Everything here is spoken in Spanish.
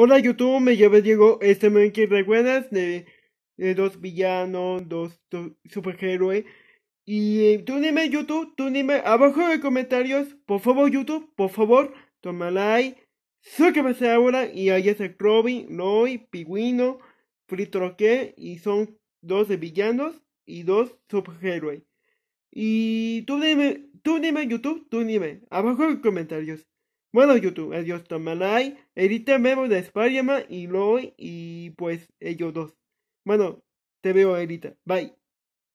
Hola YouTube, me llamo Diego, este me que recuerdas de, de, dos villanos, dos, superhéroe superhéroes. Y eh, tú dime YouTube, tú dime abajo en comentarios, por favor YouTube, por favor, toma like. Soy que ahora y ahí está Croby, Robin, Roy Piguino, Fritroque y son dos de villanos y dos superhéroes. Y tú dime, tú dime YouTube, tú dime abajo en comentarios. Bueno, YouTube, adiós, Tamalay. Edita Memo, de España y Loy y pues ellos dos. Bueno, te veo, Edita. Bye.